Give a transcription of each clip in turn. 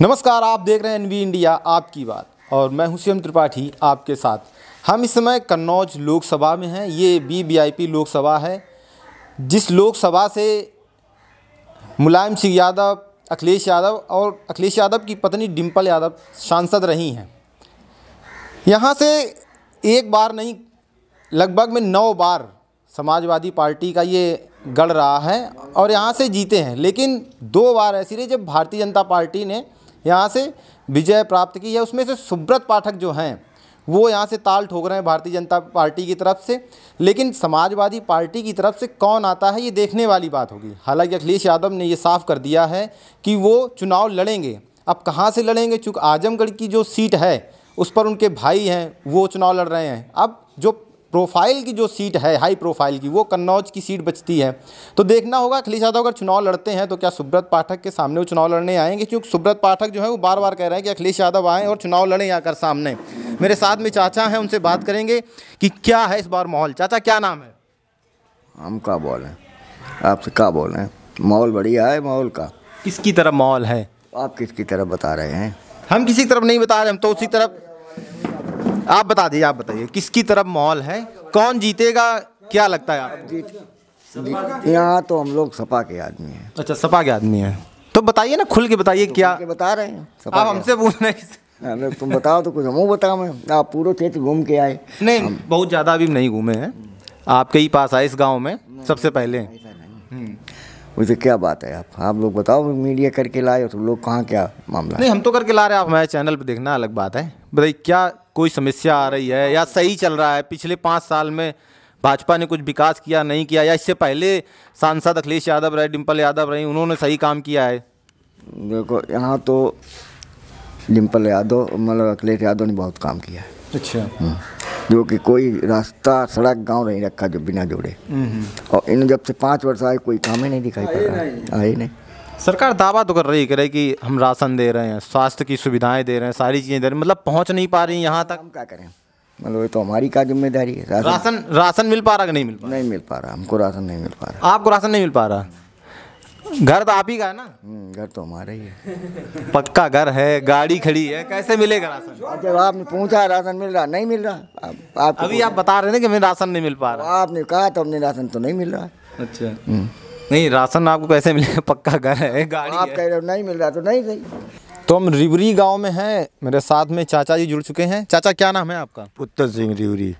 नमस्कार आप देख रहे हैं एनवी इंडिया आपकी बात और मैं हुसैन त्रिपाठी आपके साथ हम इस समय कन्नौज लोकसभा में हैं ये बी पी लोकसभा है जिस लोकसभा से मुलायम सिंह यादव अखिलेश यादव और अखिलेश यादव की पत्नी डिम्पल यादव सांसद रही हैं यहाँ से एक बार नहीं लगभग में नौ बार समाजवादी पार्टी का ये गढ़ रहा है और यहाँ से जीते हैं लेकिन दो बार ऐसी रही जब भारतीय जनता पार्टी ने यहाँ से विजय प्राप्त की है उसमें से सुब्रत पाठक जो हैं वो यहाँ से ताल ठोक रहे हैं भारतीय जनता पार्टी की तरफ से लेकिन समाजवादी पार्टी की तरफ से कौन आता है ये देखने वाली बात होगी हालांकि अखिलेश यादव ने ये साफ कर दिया है कि वो चुनाव लड़ेंगे अब कहाँ से लड़ेंगे चूँकि आजमगढ़ की जो सीट है उस पर उनके भाई हैं वो चुनाव लड़ रहे हैं अब जो प्रोफाइल की जो सीट है हाई प्रोफाइल की वो कन्नौज की सीट बचती है तो देखना होगा अखिलेश यादव अगर चुनाव लड़ते हैं तो क्या सुब्रत पाठक के सामने वो चुनाव लड़ने आएंगे क्योंकि सुब्रत पाठक जो है वो बार बार कह रहे हैं कि अखिलेश यादव आएँ और चुनाव लड़ें आकर सामने मेरे साथ में चाचा हैं उनसे बात करेंगे कि क्या है इस बार माहौल चाचा क्या नाम है हम क्या बोल रहे हैं आपसे क्या बोल रहे हैं माहौल बढ़िया है माहौल का किसकी तरफ माहौल है आप किसकी तरफ बता रहे हैं हम किसी तरफ नहीं बता रहे हम तो उसी तरफ आप बता दीजिए आप बताइए किसकी तरफ माहौल है कौन जीतेगा क्या लगता है आप यहाँ तो हम लोग सपा के आदमी हैं अच्छा सपा के आदमी हैं तो बताइए ना खुल के बताइए तो क्या के बता रहे हैं आप हमसे पूछ रहे हैं तुम बताओ तो कुछ हम बताओ मैं आप पूरे क्षेत्र घूम के आए नहीं बहुत ज़्यादा अभी नहीं घूमे हैं आपके ही पास आए इस गाँव में सबसे पहले वैसे हम्म। क्या बात है आप आप लोग बताओ मीडिया करके लाए तो लोग कहाँ क्या मामला नहीं हम तो करके ला रहे हैं आप हमारे चैनल पर देखना अलग बात है बताइए क्या कोई समस्या आ रही है या सही चल रहा है पिछले पाँच साल में भाजपा ने कुछ विकास किया नहीं किया या इससे पहले सांसद अखिलेश यादव रहे डिम्पल यादव रहे उन्होंने सही काम किया है देखो यहाँ तो डिम्पल यादव मतलब अखिलेश यादव ने बहुत काम किया है अच्छा हम्म। जो कि कोई रास्ता सड़क गांव नहीं रखा जो बिना जोड़े हम्म, हम्म। और इन जब से पाँच वर्ष आए कोई काम ही नहीं दिखाई पड़ रहा है आए नहीं सरकार दावा तो कर रही करे कि हम राशन दे रहे हैं स्वास्थ्य की सुविधाएं दे रहे हैं सारी चीज़ें दे रहे हैं मतलब पहुंच नहीं पा रही यहाँ तक हम क्या करें मतलब ये तो हमारी क्या जिम्मेदारी है राशन राशन, राशन मिल पा रहा कि नहीं मिल पा नहीं मिल पा रहा हमको राशन नहीं मिल पा रहा आपको राशन नहीं मिल पा रहा घर तो आप ही का है ना हम्म, घर तो हमारा ही है पक्का घर है गाड़ी खड़ी है कैसे मिलेगा राशन जब आपने पूछा राशन मिल रहा नहीं मिल रहा आप, आप अभी आप बता रहे थे कि मैं राशन नहीं मिल पा रहा तो आपने कहा तो हमने राशन तो नहीं मिल रहा अच्छा हम्म। नहीं राशन आपको कैसे मिलेगा पक्का घर है गाड़ी आप कह रहे हो नहीं मिल रहा तो नहीं सही तो हम रिवरी गांव में हैं मेरे साथ में चाचा जी जुड़ चुके हैं चाचा क्या नाम है आपका पुत्र सिंह रिवरी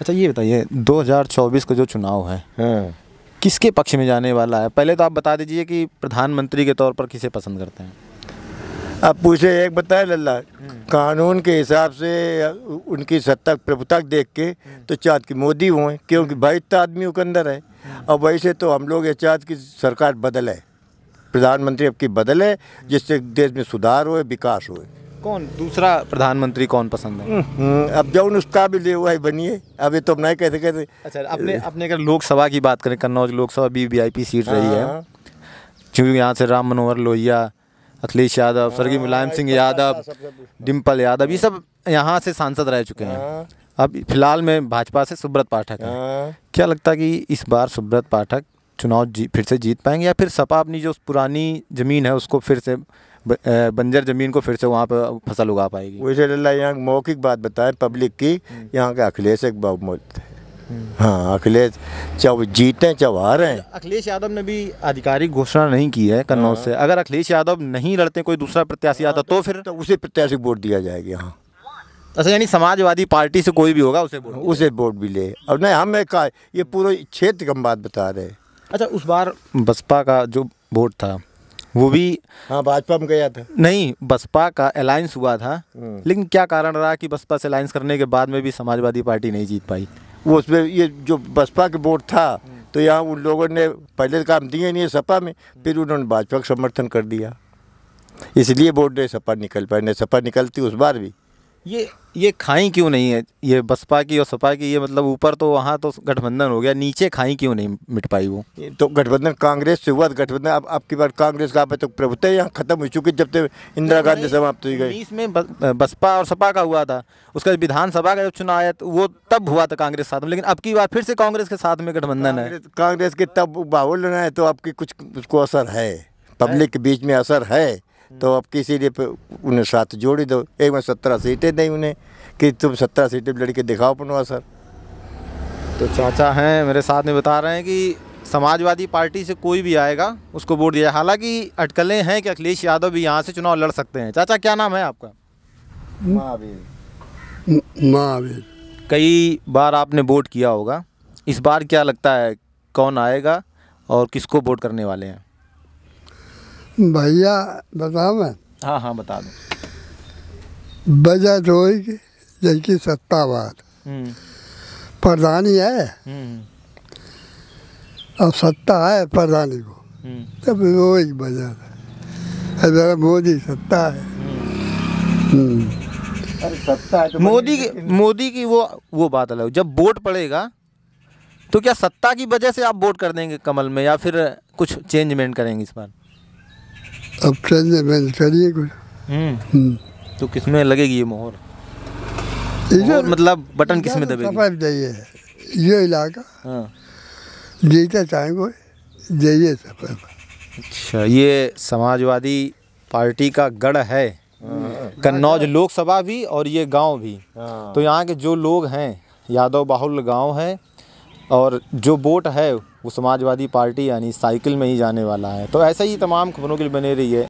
अच्छा ये बताइए 2024 का जो चुनाव है हाँ। किसके पक्ष में जाने वाला है पहले तो आप बता दीजिए कि प्रधानमंत्री के तौर पर किसे पसंद करते हैं अब पूछे एक बताए लल्ला कानून के हिसाब से उनकी सत्ता प्रभुता देख के तो चाँद कि मोदी हुए क्योंकि भाई तो आदमियों के अंदर है और वैसे तो हम लोग ये चाहते की सरकार बदल है प्रधानमंत्री अब की बदल है जिससे देश में सुधार हो विकास हो कौन दूसरा प्रधानमंत्री कौन पसंद है हम्म, हम्म, अब जो उसका भी ले हुआ बनिए अब ये तो हम नहीं कहते कहते अच्छा अपने अपने अगर लोकसभा की बात करें कन्नौज लोकसभा बी वी सीट रही है हाँ। चूँकि यहाँ से राम मनोहर लोहिया अखिलेश यादव हाँ, स्वर्गीय मुलायम सिंह यादव डिम्पल यादव ये सब यहाँ से सांसद रह चुके हैं हाँ। अब फिलहाल में भाजपा से सुब्रत पाठक हैं हाँ। क्या लगता है कि इस बार सुब्रत पाठक चुनाव जी फिर से जीत पाएंगे या फिर सपा अपनी जो पुरानी ज़मीन है उसको फिर से बंजर ज़मीन को फिर से वहाँ पर फसल उगा पाएगी वैसे यहाँ मौखिक बात बताएं पब्लिक की हम्म। यहाँ के अखिलेश एक बहुमत है हाँ अखिलेश चाहे वो जीते चाहे हैं अखिलेश यादव ने भी आधिकारिक घोषणा नहीं की है कन्नौज हाँ। से अगर अखिलेश यादव नहीं लड़ते कोई दूसरा प्रत्याशी आता तो फिर तो उसे प्रत्याशी वोट दिया जाएगा हाँ अच्छा यानी समाजवादी पार्टी से कोई भी होगा उसे वोट उसे वोट भी ले और नहीं हम एक ये पूरे क्षेत्र की हम बात बता रहे अच्छा उस बार बसपा का जो वोट था वो भी हाँ भाजपा में गया था नहीं बसपा का अलायंस हुआ था हम्म। लेकिन क्या कारण रहा कि बसपा से अलायंस करने के बाद में भी समाजवादी पार्टी नहीं जीत पाई वो उसमें ये जो बसपा के वोट था हम्म। तो यहाँ उन लोगों ने पहले तो काम दिए नहीं सपा में फिर उन्होंने भाजपा का समर्थन कर दिया इसलिए वोट नहीं सपा निकल पाए नहीं सपा निकलती उस बार भी ये ये खाई क्यों नहीं है ये बसपा की और सपा की ये मतलब ऊपर तो वहाँ तो गठबंधन हो गया नीचे खाई क्यों नहीं मिट पाई वो तो गठबंधन कांग्रेस से हुआ तो गठबंधन अब आपकी बार कांग्रेस का तो प्रभुत्व यहाँ खत्म हो चुकी जब तक इंदिरा गांधी समाप्त हुई गई इसमें बसपा और सपा का हुआ था उसका विधानसभा का जब चुनाव आया तो वो तब हुआ था कांग्रेस साथ में लेकिन अब की बार फिर से कांग्रेस के साथ में गठबंधन है कांग्रेस के तब बाहुल है तो आपकी कुछ उसको असर है पब्लिक के बीच में असर है तो अब किसी ने उन्हें साथ जोड़ी दो एक बार सत्रह सीटें दें उन्हें कि तुम सत्रह सीटें लड़के दिखाओ पनवा सर तो चाचा हैं मेरे साथ में बता रहे हैं कि समाजवादी पार्टी से कोई भी आएगा उसको वोट दिया हालांकि अटकलें हैं कि अखिलेश यादव भी यहाँ से चुनाव लड़ सकते हैं चाचा क्या नाम है आपका महावीर महावीर कई बार आपने वोट किया होगा इस बार क्या लगता है कौन आएगा और किसको वोट करने वाले हैं भैया बताओ मैं हाँ हाँ बता दो बजट हो जैसी सत्तावाद हम्म। प्रधानी है हम्म। अब सत्ता है प्रधानी को हम्म। तब एक बजट है मोदी सत्ता है सत्ता तो मोदी की मोदी की वो वो बात अलग जब वोट पड़ेगा तो क्या सत्ता की वजह से आप वोट कर देंगे कमल में या फिर कुछ चेंजमेंट करेंगे इस बार अब ट्रेन करिए कुछ हम्म। हम्म। तो किसमें लगेगी ये मोहर इधर मतलब बटन किसमें दबेगी ये इलाका हाँ। जीता चाहे कोई जाइए अच्छा ये समाजवादी पार्टी का गढ़ है कन्नौज लोकसभा भी और ये गांव भी हाँ। तो यहाँ के जो लोग हैं यादव बाहुल गांव है और जो वोट है वो समाजवादी पार्टी यानी साइकिल में ही जाने वाला है तो ऐसे ही तमाम खबरों के लिए बने है